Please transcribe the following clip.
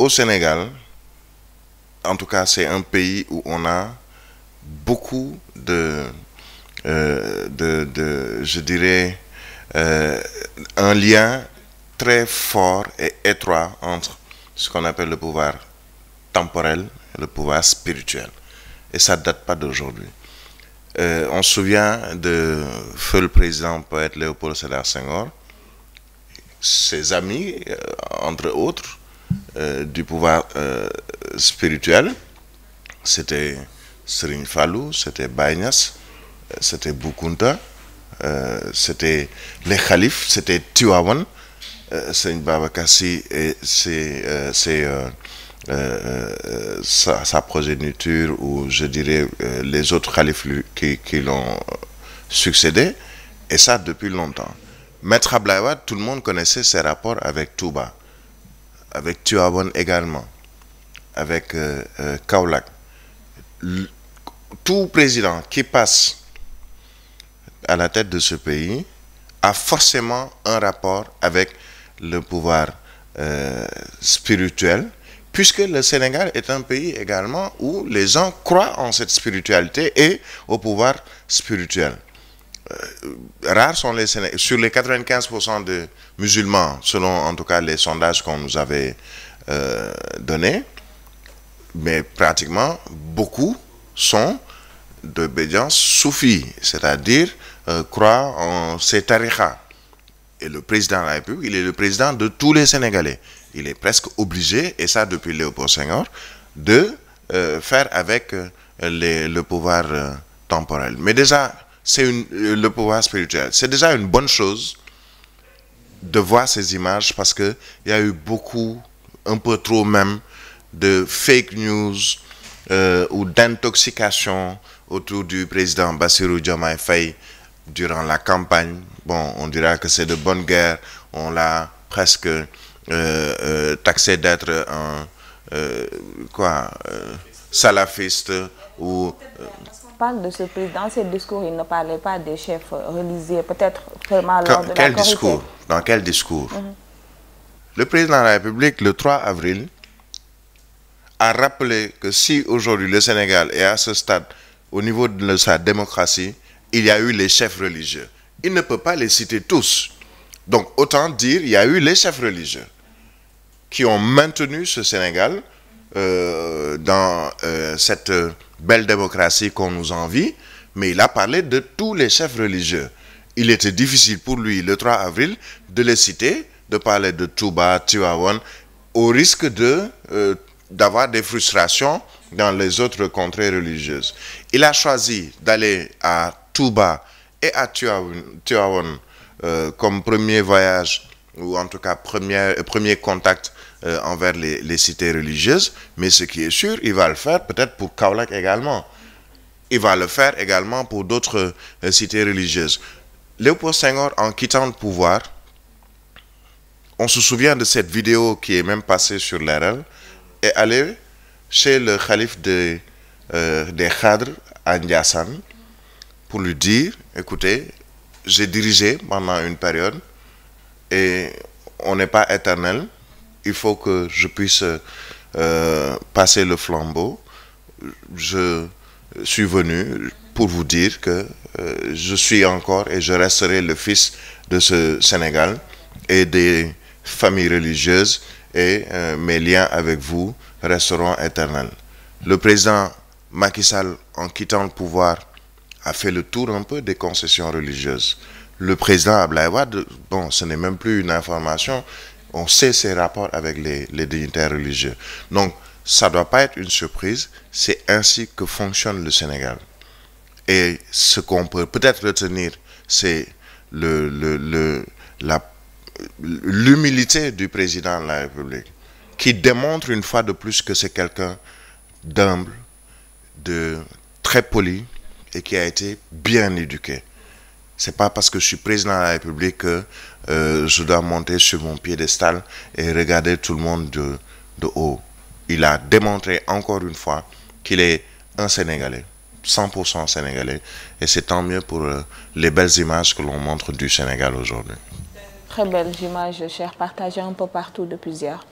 au Sénégal, en tout cas, c'est un pays où on a beaucoup de, euh, je dirais, euh, un lien très fort et étroit entre ce qu'on appelle le pouvoir temporel et le pouvoir spirituel. Et ça ne date pas d'aujourd'hui. Euh, on se souvient de feu le président poète Léopold Sédar Senghor, ses amis, entre autres, euh, du pouvoir euh, spirituel. C'était Serine c'était Baynas, euh, c'était Bukunta, c'était les Khalifs, c'était Tuawan, c'est Babakasi et c'est sa, progéniture ou je dirais les autres Khalif qui, l'ont succédé et ça depuis longtemps. Maître Ablaïwa, tout le monde connaissait ses rapports avec Touba avec Tuabon également, avec euh, euh, Kaulak. Tout président qui passe à la tête de ce pays a forcément un rapport avec le pouvoir euh, spirituel, puisque le Sénégal est un pays également où les gens croient en cette spiritualité et au pouvoir spirituel. Euh, rares sont les Sénégalais. Sur les 95% de musulmans, selon en tout cas les sondages qu'on nous avait euh, donnés, mais pratiquement beaucoup sont d'obédience soufie, c'est-à-dire euh, croient en ces tarikhas. Et le président de la République, il est le président de tous les Sénégalais. Il est presque obligé, et ça depuis Léopold Senghor, de faire avec le pouvoir temporel. Mais déjà, c'est euh, le pouvoir spirituel. C'est déjà une bonne chose de voir ces images parce qu'il y a eu beaucoup, un peu trop même, de fake news euh, ou d'intoxication autour du président Bassirou Diomaye Faye durant la campagne. Bon, on dira que c'est de bonne guerre. On l'a presque euh, taxé d'être un quoi, salafiste ou parle de ce ses discours, il ne parlait pas des chefs religieux, peut-être discours Dans quel discours mhm. Le président de la République, le 3 avril, a rappelé que si aujourd'hui le Sénégal est à ce stade, au niveau de sa démocratie, il y a eu les chefs religieux. Il ne peut pas les citer tous. Donc autant dire, il y a eu les chefs religieux qui ont maintenu ce Sénégal euh, dans euh, cette belle démocratie qu'on nous envie, mais il a parlé de tous les chefs religieux. Il était difficile pour lui, le 3 avril, de les citer, de parler de Touba, Tiwawan, au risque de euh, d'avoir des frustrations dans les autres contrées religieuses. Il a choisi d'aller à Touba et à Tiwawan comme premier voyage ou en tout cas premier, euh, premier contact euh, envers les, cités religieuses, mais ce qui est sûr, il va le faire peut-être pour Kaolak également. Il va le faire également pour d'autres euh, cités religieuses. Léopold Senghor, en quittant le pouvoir, on se souvient de cette vidéo qui est même passée sur l'RL, est allé chez le calife de, des Khadr à pour lui dire, écoutez, j'ai dirigé pendant une période, et on n'est pas éternel. Il faut que je puisse euh, passer le flambeau. Je suis venu pour vous dire que euh, je suis encore et je resterai le fils de ce Sénégal et des familles religieuses et euh, mes liens avec vous resteront éternels. Le président Macky Sall, en quittant le pouvoir, a fait le tour un peu des concessions religieuses le président Ablaïwad, bon, ce n'est même plus une information, on sait ses rapports avec les, dignitaires religieux. Donc, ça ne doit pas être une surprise, c'est ainsi que fonctionne le Sénégal. Et ce qu'on peut peut-être retenir, c'est l'humilité du président de la République, qui démontre une fois de plus que c'est quelqu'un d'humble, de très poli et qui a été bien éduqué. C'est pas parce que je suis président de la République que euh, je dois monter sur mon piédestal et regarder tout le monde de, de haut. Il a démontré encore une fois qu'il est un Sénégalais, 100% Sénégalais. Et c'est tant mieux pour euh, les belles images que l'on montre du Sénégal aujourd'hui. Très belles images, cher, partagées un peu partout de plusieurs.